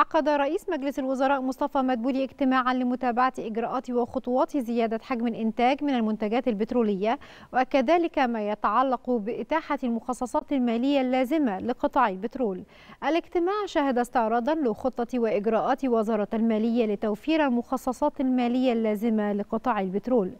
عقد رئيس مجلس الوزراء مصطفى مدبولي اجتماعا لمتابعة إجراءات وخطوات زيادة حجم الإنتاج من المنتجات البترولية وكذلك ما يتعلق بإتاحة المخصصات المالية اللازمة لقطاع البترول الاجتماع شهد استعراضا لخطة وإجراءات وزارة المالية لتوفير المخصصات المالية اللازمة لقطاع البترول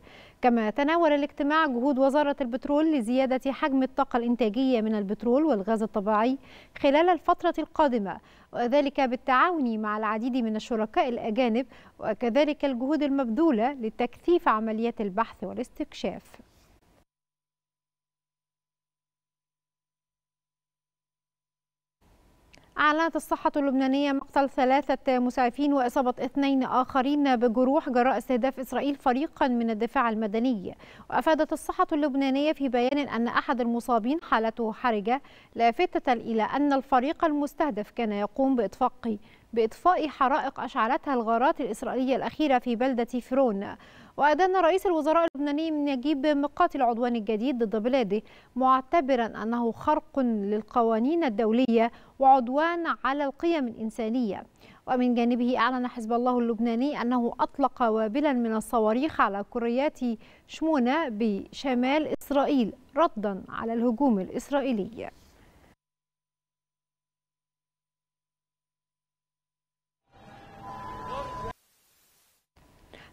كما تناول الاجتماع جهود وزارة البترول لزيادة حجم الطاقة الإنتاجية من البترول والغاز الطبيعي خلال الفترة القادمة وذلك بالتعاون مع العديد من الشركاء الأجانب وكذلك الجهود المبذولة لتكثيف عمليات البحث والاستكشاف أعلنت الصحة اللبنانية مقتل ثلاثة مسعفين وإصابة اثنين آخرين بجروح جراء استهداف إسرائيل فريقا من الدفاع المدني وأفادت الصحة اللبنانية في بيان أن أحد المصابين حالته حرجة لافتة إلى أن الفريق المستهدف كان يقوم بإطفاق بإطفاء حرائق أشعلتها الغارات الإسرائيلية الأخيرة في بلدة فرون وأدان رئيس الوزراء اللبناني نجيب مقاتل العدوان الجديد ضد بلاده معتبرا أنه خرق للقوانين الدولية وعدوان على القيم الإنسانية ومن جانبه أعلن حزب الله اللبناني أنه أطلق وابلا من الصواريخ على كريات شمونة بشمال إسرائيل ردا على الهجوم الإسرائيلي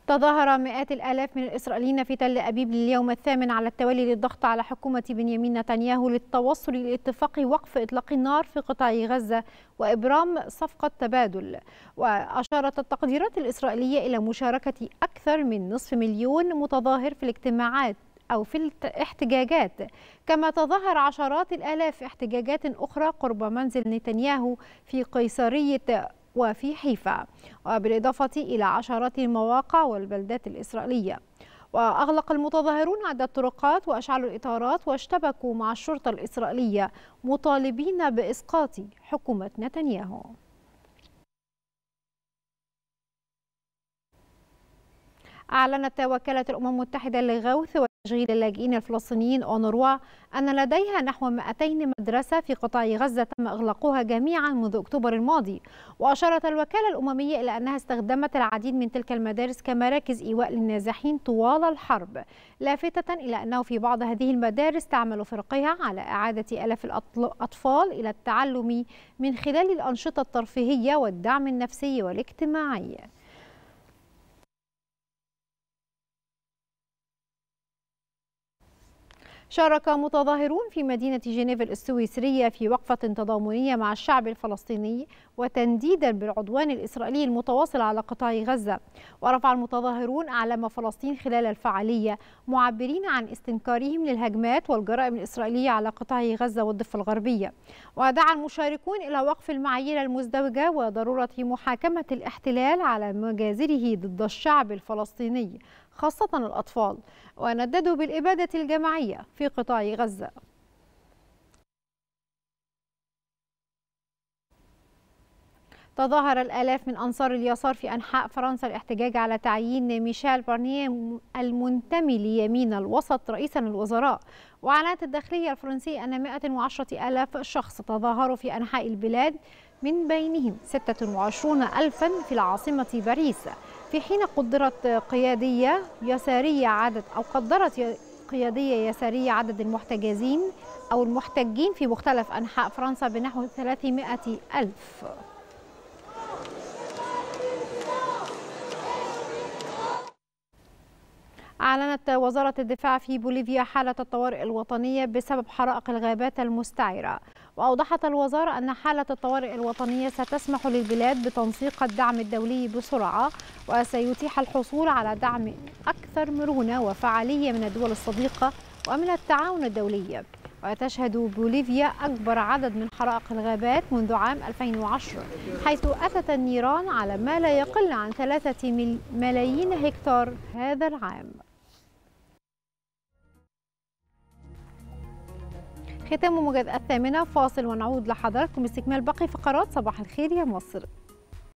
تظاهر مئات الآلاف من الإسرائيليين في تل أبيب لليوم الثامن على التوالي للضغط على حكومة بنيامين نتنياهو للتوصل لاتفاق وقف إطلاق النار في قطاع غزة وإبرام صفقة تبادل وأشارت التقديرات الإسرائيلية إلى مشاركة أكثر من نصف مليون متظاهر في الاجتماعات أو في الاحتجاجات كما تظاهر عشرات الآلاف احتجاجات أخرى قرب منزل نتنياهو في قيصرية وفي حيفا وبالإضافة إلى عشرات المواقع والبلدات الإسرائيلية وأغلق المتظاهرون عدة طرقات وأشعلوا الإطارات واشتبكوا مع الشرطة الإسرائيلية مطالبين بإسقاط حكومة نتنياهو أعلنت وكالة الأمم المتحدة للغوث وتشغيل اللاجئين الفلسطينيين أونروا أن لديها نحو 200 مدرسة في قطاع غزة تم إغلاقها جميعا منذ أكتوبر الماضي وأشارت الوكالة الأممية إلى أنها استخدمت العديد من تلك المدارس كمراكز إيواء للنازحين طوال الحرب لافتة إلى أنه في بعض هذه المدارس تعمل فرقها على إعادة ألف الأطفال إلى التعلم من خلال الأنشطة الترفيهية والدعم النفسي والاجتماعي شارك متظاهرون في مدينة جنيف السويسرية في وقفة تضامنية مع الشعب الفلسطيني وتنديدا بالعدوان الإسرائيلي المتواصل على قطاع غزة ورفع المتظاهرون أعلام فلسطين خلال الفعالية معبرين عن استنكارهم للهجمات والجرائم الإسرائيلية على قطاع غزة والضفة الغربية ودعا المشاركون إلى وقف المعايير المزدوجة وضرورة محاكمة الاحتلال على مجازره ضد الشعب الفلسطيني خاصة الأطفال ونددوا بالإبادة الجماعية في قطاع غزة تظاهر الآلاف من أنصار اليسار في أنحاء فرنسا الاحتجاج على تعيين ميشيل بارنيه المنتمي ليمين الوسط رئيسا للوزراء وأعلنت الداخلية الفرنسية أن 110 ألاف شخص تظاهروا في أنحاء البلاد من بينهم 26 ألفا في العاصمة باريس في حين قدرت قيادية يسارية عدد أو قدرت قيادية يسارية عدد المحتجزين أو المحتجين في مختلف أنحاء فرنسا بنحو 300 ألف أعلنت وزارة الدفاع في بوليفيا حالة الطوارئ الوطنية بسبب حرائق الغابات المستعرة وأوضحت الوزارة أن حالة الطوارئ الوطنية ستسمح للبلاد بتنسيق الدعم الدولي بسرعة وسيتيح الحصول على دعم أكثر مرونة وفعالية من الدول الصديقة ومن التعاون الدولي وتشهد بوليفيا أكبر عدد من حرائق الغابات منذ عام 2010 حيث أتت النيران على ما لا يقل عن ثلاثة ملايين هكتار هذا العام ختام موجز الثامنة فاصل ونعود لحضراتكم باستكمال باقي فقرات صباح الخير يا مصر